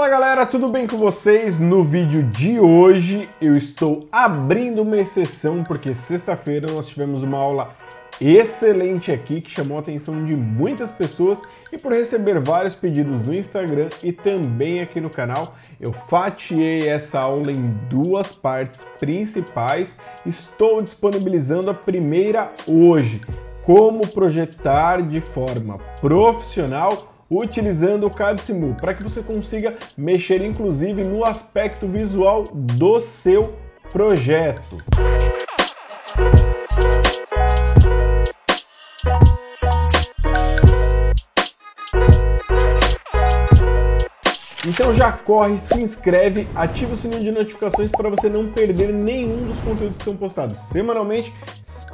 Fala galera, tudo bem com vocês? No vídeo de hoje eu estou abrindo uma exceção porque sexta-feira nós tivemos uma aula excelente aqui que chamou a atenção de muitas pessoas e por receber vários pedidos no Instagram e também aqui no canal, eu fatiei essa aula em duas partes principais. Estou disponibilizando a primeira hoje, como projetar de forma profissional utilizando o CADSIMU, para que você consiga mexer inclusive no aspecto visual do seu projeto. Então já corre, se inscreve, ativa o sininho de notificações para você não perder nenhum dos conteúdos que são postados semanalmente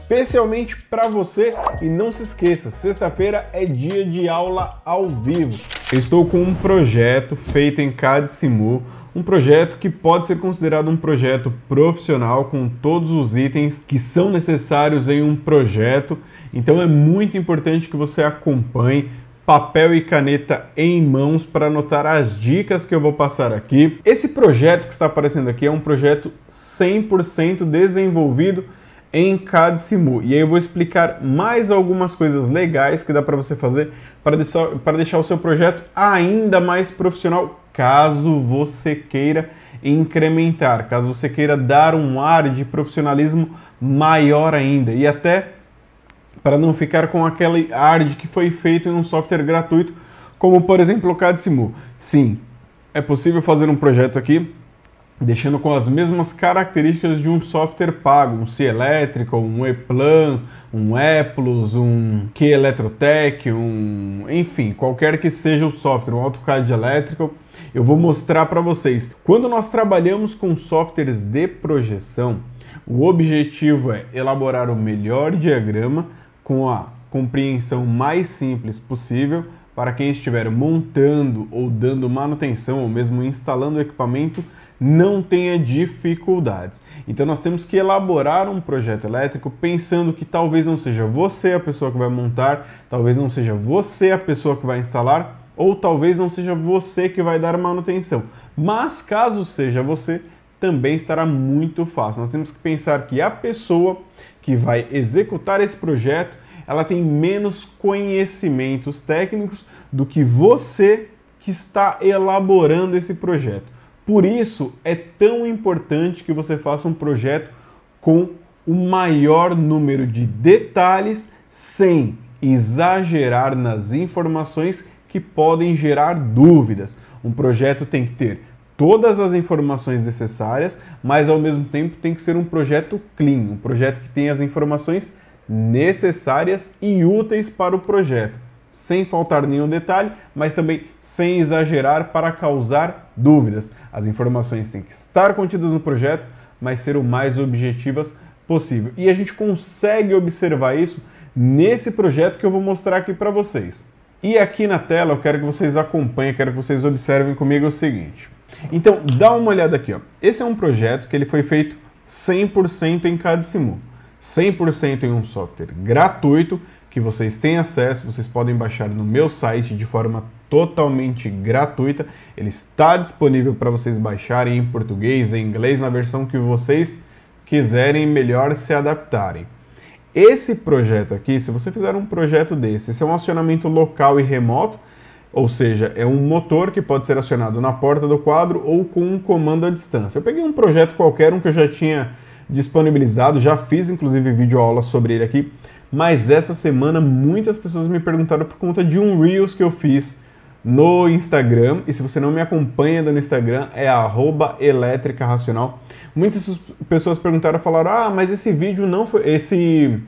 especialmente para você. E não se esqueça, sexta-feira é dia de aula ao vivo. estou com um projeto feito em CADSIMU, um projeto que pode ser considerado um projeto profissional com todos os itens que são necessários em um projeto. Então é muito importante que você acompanhe papel e caneta em mãos para anotar as dicas que eu vou passar aqui. Esse projeto que está aparecendo aqui é um projeto 100% desenvolvido em CadSimu E aí eu vou explicar mais algumas coisas legais que dá para você fazer para deixar, deixar o seu projeto ainda mais profissional, caso você queira incrementar, caso você queira dar um ar de profissionalismo maior ainda e até para não ficar com aquele ar de que foi feito em um software gratuito, como por exemplo o CadSimu Sim, é possível fazer um projeto aqui deixando com as mesmas características de um software pago, um C Elétrica, um Eplan, um Eplus, um Q Eletrotech, um, enfim, qualquer que seja o software, um AutoCAD elétrico, eu vou mostrar para vocês. Quando nós trabalhamos com softwares de projeção, o objetivo é elaborar o melhor diagrama com a compreensão mais simples possível para quem estiver montando ou dando manutenção ou mesmo instalando o equipamento não tenha dificuldades. Então nós temos que elaborar um projeto elétrico pensando que talvez não seja você a pessoa que vai montar, talvez não seja você a pessoa que vai instalar, ou talvez não seja você que vai dar manutenção. Mas caso seja você, também estará muito fácil. Nós temos que pensar que a pessoa que vai executar esse projeto, ela tem menos conhecimentos técnicos do que você que está elaborando esse projeto. Por isso é tão importante que você faça um projeto com o maior número de detalhes sem exagerar nas informações que podem gerar dúvidas. Um projeto tem que ter todas as informações necessárias, mas ao mesmo tempo tem que ser um projeto clean, um projeto que tenha as informações necessárias e úteis para o projeto, sem faltar nenhum detalhe, mas também sem exagerar para causar dúvidas. As informações têm que estar contidas no projeto, mas ser o mais objetivas possível. E a gente consegue observar isso nesse projeto que eu vou mostrar aqui para vocês. E aqui na tela eu quero que vocês acompanhem, quero que vocês observem comigo o seguinte. Então, dá uma olhada aqui, ó. Esse é um projeto que ele foi feito 100% em Cadesimu. 100% em um software gratuito que vocês têm acesso, vocês podem baixar no meu site de forma totalmente gratuita. Ele está disponível para vocês baixarem em português, em inglês, na versão que vocês quiserem melhor se adaptarem. Esse projeto aqui, se você fizer um projeto desse, esse é um acionamento local e remoto, ou seja, é um motor que pode ser acionado na porta do quadro ou com um comando à distância. Eu peguei um projeto qualquer, um que eu já tinha disponibilizado, já fiz inclusive vídeo aula sobre ele aqui, mas essa semana muitas pessoas me perguntaram por conta de um Reels que eu fiz no Instagram. E se você não me acompanha no Instagram, é elétrica racional. Muitas pessoas perguntaram, falaram: "Ah, mas esse vídeo não foi esse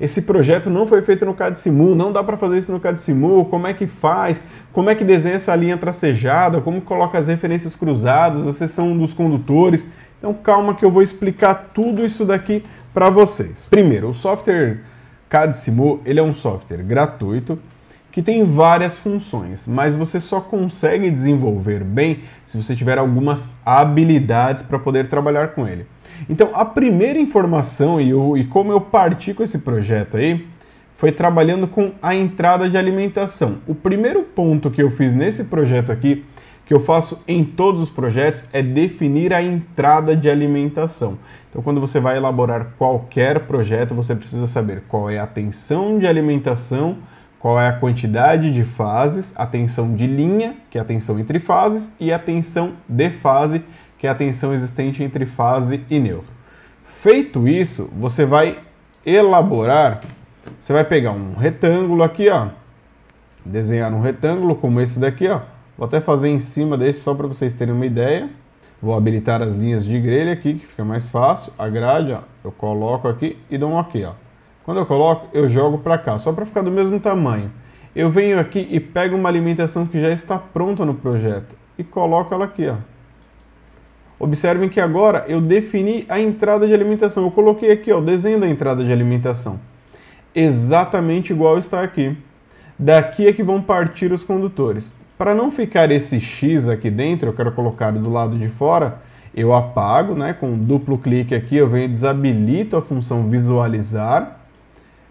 esse projeto não foi feito no CADSIMU, não dá para fazer isso no CADSIMU, como é que faz? Como é que desenha essa linha tracejada? Como coloca as referências cruzadas, a seção dos condutores?" Então calma que eu vou explicar tudo isso daqui para vocês. Primeiro, o software CADSIMU ele é um software gratuito que tem várias funções, mas você só consegue desenvolver bem se você tiver algumas habilidades para poder trabalhar com ele. Então, a primeira informação e, e como eu parti com esse projeto aí foi trabalhando com a entrada de alimentação. O primeiro ponto que eu fiz nesse projeto aqui que eu faço em todos os projetos é definir a entrada de alimentação. Então, quando você vai elaborar qualquer projeto, você precisa saber qual é a tensão de alimentação, qual é a quantidade de fases, a tensão de linha, que é a tensão entre fases, e a tensão de fase, que é a tensão existente entre fase e neutro. Feito isso, você vai elaborar, você vai pegar um retângulo aqui, ó, desenhar um retângulo como esse daqui, ó, Vou até fazer em cima desse só para vocês terem uma ideia. Vou habilitar as linhas de grelha aqui, que fica mais fácil. A grade, ó, eu coloco aqui e dou um OK, ó. Quando eu coloco, eu jogo para cá, só para ficar do mesmo tamanho. Eu venho aqui e pego uma alimentação que já está pronta no projeto e coloco ela aqui, ó. Observem que agora eu defini a entrada de alimentação. Eu coloquei aqui ó, o desenho da entrada de alimentação. Exatamente igual está aqui. Daqui é que vão partir os condutores. Para não ficar esse X aqui dentro, eu quero colocar do lado de fora, eu apago, né? Com um duplo clique aqui, eu venho e desabilito a função visualizar.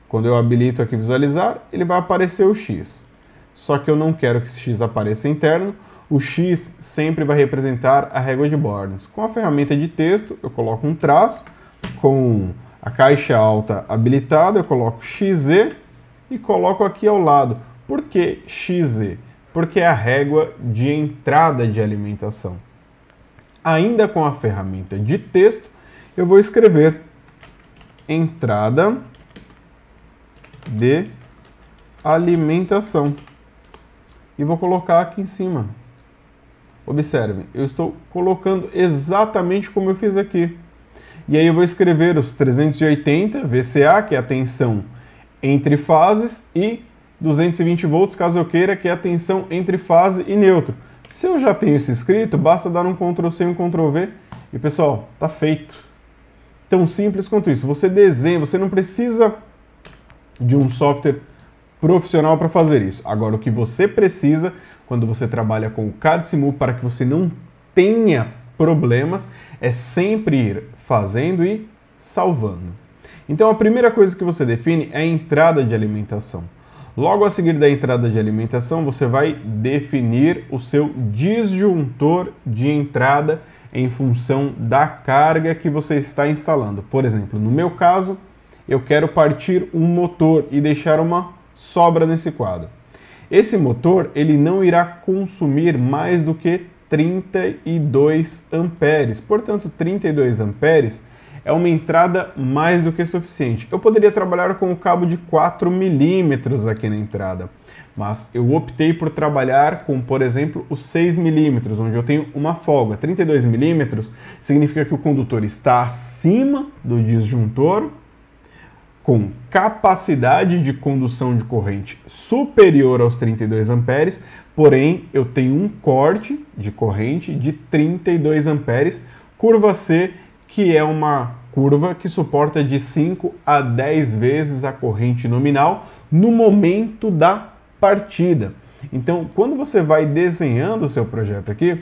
Quando eu habilito aqui visualizar, ele vai aparecer o X. Só que eu não quero que esse X apareça interno, o X sempre vai representar a régua de Bornes. Com a ferramenta de texto, eu coloco um traço, com a caixa alta habilitada, eu coloco XZ e coloco aqui ao lado. Por que XZ? porque é a régua de entrada de alimentação. Ainda com a ferramenta de texto, eu vou escrever entrada de alimentação e vou colocar aqui em cima. Observe, eu estou colocando exatamente como eu fiz aqui. E aí eu vou escrever os 380 VCA, que é a tensão entre fases, e 220 volts caso eu queira, que é a tensão entre fase e neutro. Se eu já tenho isso escrito, basta dar um Ctrl+C e um Ctrl+V e pessoal, tá feito. Tão simples quanto isso. Você desenha, você não precisa de um software profissional para fazer isso. Agora, o que você precisa quando você trabalha com o CAD Simu para que você não tenha problemas é sempre ir fazendo e salvando. Então, a primeira coisa que você define é a entrada de alimentação. Logo a seguir da entrada de alimentação, você vai definir o seu disjuntor de entrada em função da carga que você está instalando. Por exemplo, no meu caso, eu quero partir um motor e deixar uma sobra nesse quadro. Esse motor ele não irá consumir mais do que 32 amperes. Portanto, 32 amperes é uma entrada mais do que suficiente. Eu poderia trabalhar com o cabo de 4 milímetros aqui na entrada, mas eu optei por trabalhar com, por exemplo, os 6 milímetros, onde eu tenho uma folga. 32 milímetros significa que o condutor está acima do disjuntor, com capacidade de condução de corrente superior aos 32 amperes, porém eu tenho um corte de corrente de 32 amperes, curva C que é uma curva que suporta de 5 a 10 vezes a corrente nominal no momento da partida. Então, quando você vai desenhando o seu projeto aqui,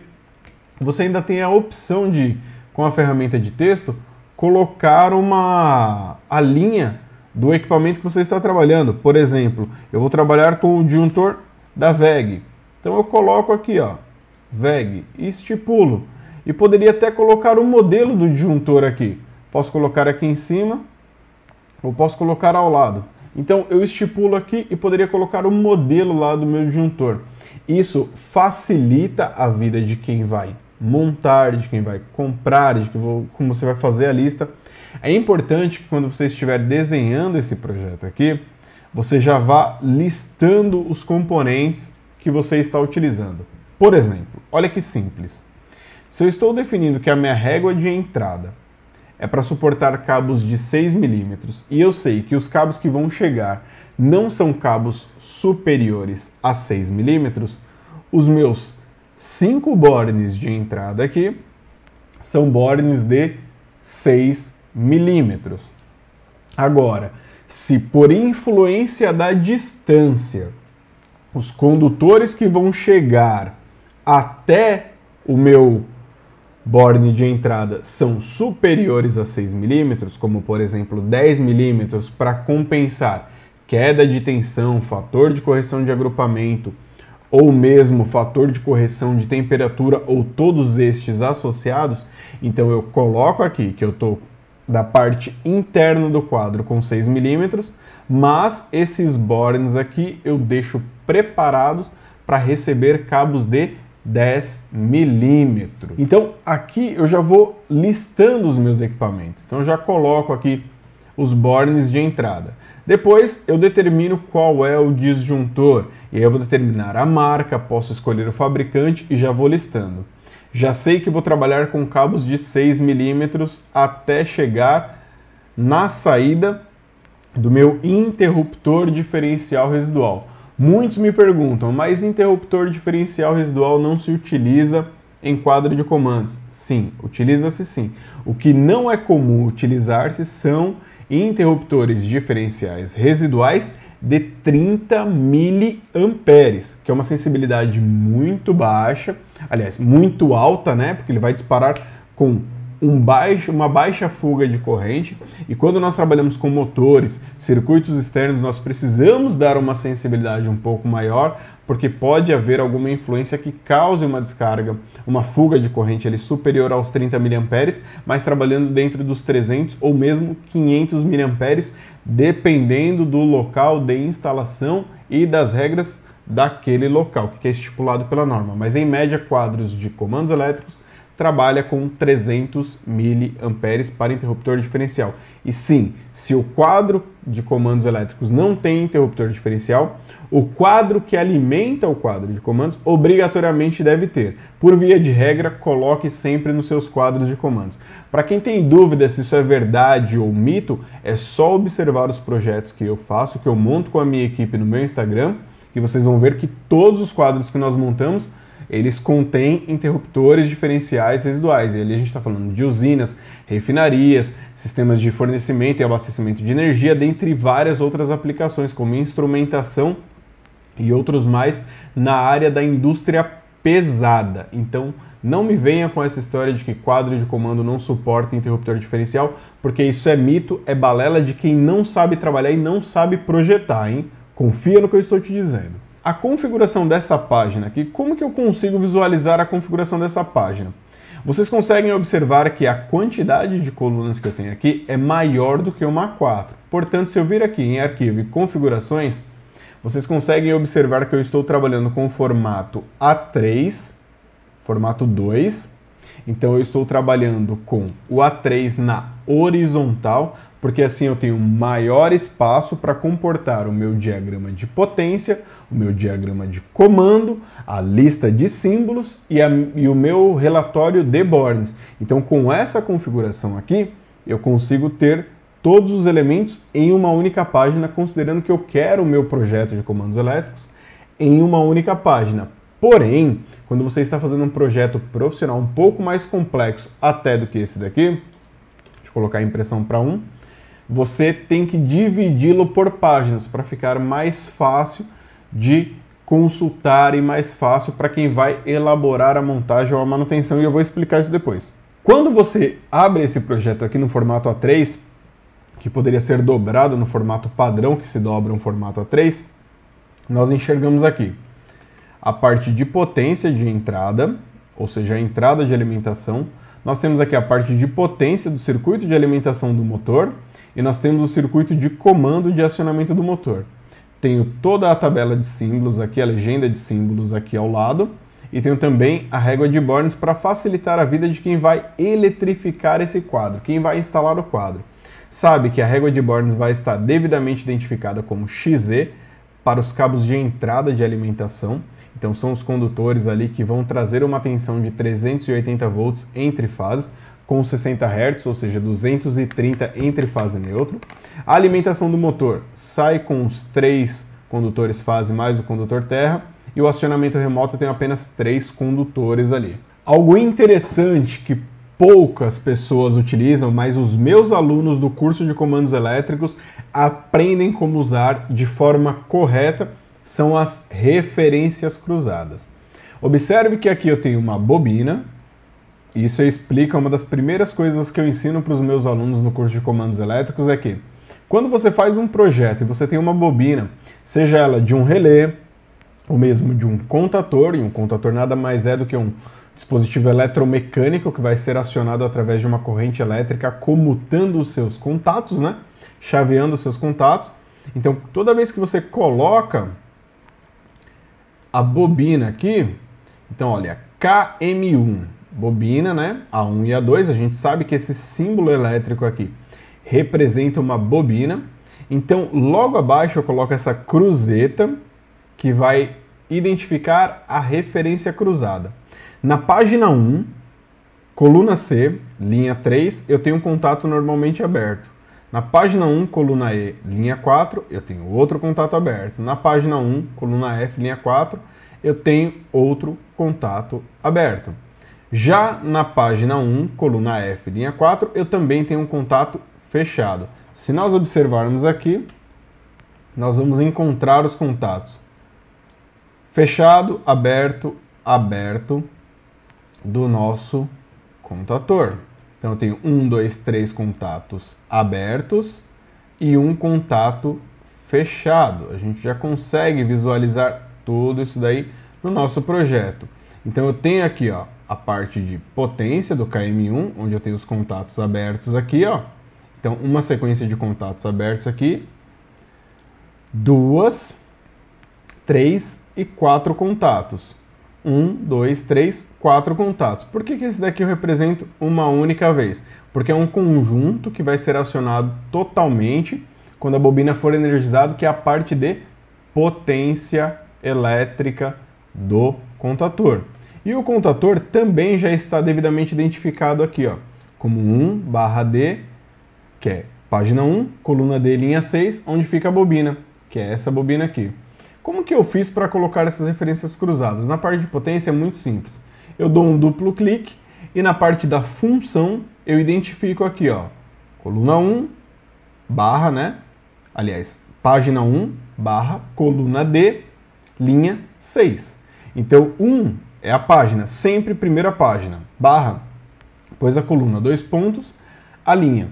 você ainda tem a opção de, com a ferramenta de texto, colocar uma a linha do equipamento que você está trabalhando. Por exemplo, eu vou trabalhar com o disjuntor da VEG. Então eu coloco aqui, ó, VEG e estipulo e poderia até colocar o um modelo do disjuntor aqui. Posso colocar aqui em cima ou posso colocar ao lado. Então eu estipulo aqui e poderia colocar o um modelo lá do meu disjuntor. Isso facilita a vida de quem vai montar, de quem vai comprar, de vou, como você vai fazer a lista. É importante que quando você estiver desenhando esse projeto aqui, você já vá listando os componentes que você está utilizando. Por exemplo, olha que simples. Se eu estou definindo que a minha régua é de entrada é para suportar cabos de 6 milímetros e eu sei que os cabos que vão chegar não são cabos superiores a 6 milímetros, os meus 5 bornes de entrada aqui são bornes de 6 milímetros. Agora, se por influência da distância os condutores que vão chegar até o meu borne de entrada são superiores a 6 milímetros, como por exemplo 10 milímetros, para compensar queda de tensão, fator de correção de agrupamento ou mesmo fator de correção de temperatura ou todos estes associados, então eu coloco aqui que eu estou da parte interna do quadro com 6 milímetros, mas esses bornes aqui eu deixo preparados para receber cabos de 10 milímetros. Então aqui eu já vou listando os meus equipamentos. Então eu já coloco aqui os bornes de entrada. Depois eu determino qual é o disjuntor e aí eu vou determinar a marca, posso escolher o fabricante e já vou listando. Já sei que vou trabalhar com cabos de 6 milímetros até chegar na saída do meu interruptor diferencial residual. Muitos me perguntam, mas interruptor diferencial residual não se utiliza em quadro de comandos? Sim, utiliza-se sim. O que não é comum utilizar-se são interruptores diferenciais residuais de 30 miliamperes, que é uma sensibilidade muito baixa, aliás, muito alta, né? Porque ele vai disparar com um baixo, uma baixa fuga de corrente. E quando nós trabalhamos com motores, circuitos externos, nós precisamos dar uma sensibilidade um pouco maior, porque pode haver alguma influência que cause uma descarga, uma fuga de corrente ali superior aos 30 mA, mas trabalhando dentro dos 300 ou mesmo 500 mA, dependendo do local de instalação e das regras daquele local, que é estipulado pela norma. Mas em média, quadros de comandos elétricos trabalha com 300 mA para interruptor diferencial. E sim, se o quadro de comandos elétricos não tem interruptor diferencial, o quadro que alimenta o quadro de comandos obrigatoriamente deve ter. Por via de regra, coloque sempre nos seus quadros de comandos. Para quem tem dúvida se isso é verdade ou mito, é só observar os projetos que eu faço, que eu monto com a minha equipe no meu Instagram, que vocês vão ver que todos os quadros que nós montamos eles contêm interruptores diferenciais residuais. E ali a gente está falando de usinas, refinarias, sistemas de fornecimento e abastecimento de energia, dentre várias outras aplicações, como instrumentação e outros mais na área da indústria pesada. Então, não me venha com essa história de que quadro de comando não suporta interruptor diferencial, porque isso é mito, é balela de quem não sabe trabalhar e não sabe projetar, hein? Confia no que eu estou te dizendo a configuração dessa página aqui, como que eu consigo visualizar a configuração dessa página? Vocês conseguem observar que a quantidade de colunas que eu tenho aqui é maior do que uma A4. Portanto, se eu vir aqui em Arquivo e Configurações, vocês conseguem observar que eu estou trabalhando com o formato A3, formato 2. Então, eu estou trabalhando com o A3 na horizontal porque assim eu tenho maior espaço para comportar o meu diagrama de potência, o meu diagrama de comando, a lista de símbolos e, a, e o meu relatório de Borns. Então, com essa configuração aqui, eu consigo ter todos os elementos em uma única página, considerando que eu quero o meu projeto de comandos elétricos em uma única página. Porém, quando você está fazendo um projeto profissional um pouco mais complexo até do que esse daqui, deixa eu colocar a impressão para um, você tem que dividi-lo por páginas para ficar mais fácil de consultar e mais fácil para quem vai elaborar a montagem ou a manutenção e eu vou explicar isso depois. Quando você abre esse projeto aqui no formato A3, que poderia ser dobrado no formato padrão que se dobra um formato A3, nós enxergamos aqui a parte de potência de entrada, ou seja, a entrada de alimentação. Nós temos aqui a parte de potência do circuito de alimentação do motor, e nós temos o circuito de comando de acionamento do motor. Tenho toda a tabela de símbolos aqui, a legenda de símbolos aqui ao lado, e tenho também a régua de Bornes para facilitar a vida de quem vai eletrificar esse quadro, quem vai instalar o quadro. Sabe que a régua de Bornes vai estar devidamente identificada como XE para os cabos de entrada de alimentação, então são os condutores ali que vão trazer uma tensão de 380 volts entre fases, com 60 Hz, ou seja, 230 entre fase neutro. A alimentação do motor sai com os três condutores fase mais o condutor terra, e o acionamento remoto tem apenas três condutores ali. Algo interessante que poucas pessoas utilizam, mas os meus alunos do curso de comandos elétricos aprendem como usar de forma correta são as referências cruzadas. Observe que aqui eu tenho uma bobina, isso explica uma das primeiras coisas que eu ensino para os meus alunos no curso de comandos elétricos é que quando você faz um projeto e você tem uma bobina, seja ela de um relé ou mesmo de um contator, e um contator nada mais é do que um dispositivo eletromecânico que vai ser acionado através de uma corrente elétrica comutando os seus contatos, né? Chaveando os seus contatos. Então, toda vez que você coloca a bobina aqui, então olha, KM1 bobina, né? A1 e A2, a gente sabe que esse símbolo elétrico aqui representa uma bobina. Então, logo abaixo eu coloco essa cruzeta que vai identificar a referência cruzada. Na página 1, coluna C, linha 3, eu tenho um contato normalmente aberto. Na página 1, coluna E, linha 4, eu tenho outro contato aberto. Na página 1, coluna F, linha 4, eu tenho outro contato aberto. Já na página 1, coluna F, linha 4, eu também tenho um contato fechado. Se nós observarmos aqui, nós vamos encontrar os contatos fechado, aberto, aberto do nosso contator. Então eu tenho um, dois, três contatos abertos e um contato fechado. A gente já consegue visualizar tudo isso daí no nosso projeto. Então eu tenho aqui, ó, a parte de potência do KM1, onde eu tenho os contatos abertos aqui, ó. Então, uma sequência de contatos abertos aqui, duas, três e quatro contatos. Um, dois, três, quatro contatos. Por que, que esse daqui eu represento uma única vez? Porque é um conjunto que vai ser acionado totalmente quando a bobina for energizada, que é a parte de potência elétrica do contator. E o contator também já está devidamente identificado aqui, ó, como 1 barra D, que é página 1, coluna D, linha 6, onde fica a bobina, que é essa bobina aqui. Como que eu fiz para colocar essas referências cruzadas? Na parte de potência é muito simples. Eu dou um duplo clique e na parte da função eu identifico aqui, ó, coluna 1, barra, né? Aliás, página 1, barra, coluna D, linha 6. Então, 1 é a página, sempre primeira página, barra, pois a coluna, dois pontos, a linha.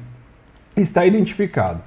Está identificado.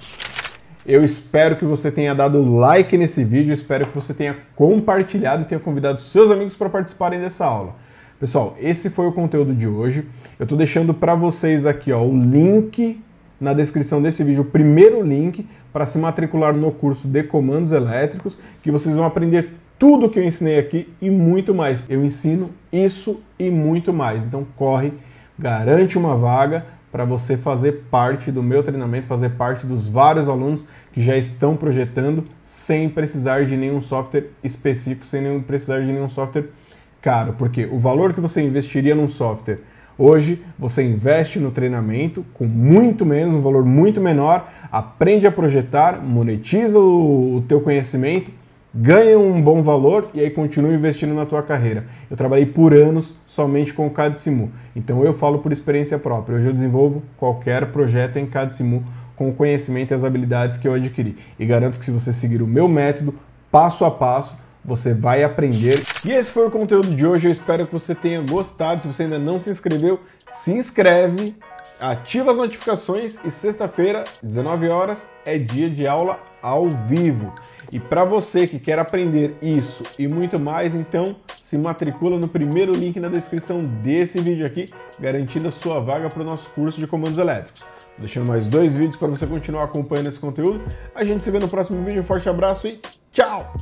Eu espero que você tenha dado like nesse vídeo, espero que você tenha compartilhado e tenha convidado seus amigos para participarem dessa aula. Pessoal, esse foi o conteúdo de hoje. Eu estou deixando para vocês aqui ó, o link na descrição desse vídeo, o primeiro link para se matricular no curso de comandos elétricos, que vocês vão aprender tudo que eu ensinei aqui e muito mais. Eu ensino isso e muito mais. Então corre, garante uma vaga para você fazer parte do meu treinamento, fazer parte dos vários alunos que já estão projetando sem precisar de nenhum software específico, sem nenhum, precisar de nenhum software caro, porque o valor que você investiria num software Hoje você investe no treinamento com muito menos, um valor muito menor, aprende a projetar, monetiza o, o teu conhecimento ganha um bom valor e aí continue investindo na tua carreira. Eu trabalhei por anos somente com o CADSIMU, então eu falo por experiência própria. Hoje eu desenvolvo qualquer projeto em CADSIMU com o conhecimento e as habilidades que eu adquiri. E garanto que se você seguir o meu método, passo a passo, você vai aprender. E esse foi o conteúdo de hoje, eu espero que você tenha gostado. Se você ainda não se inscreveu, se inscreve ativa as notificações e sexta-feira, 19 horas, é dia de aula ao vivo. E para você que quer aprender isso e muito mais, então se matricula no primeiro link na descrição desse vídeo aqui, garantindo a sua vaga para o nosso curso de comandos elétricos. Tô deixando mais dois vídeos para você continuar acompanhando esse conteúdo. A gente se vê no próximo vídeo. Um forte abraço e tchau!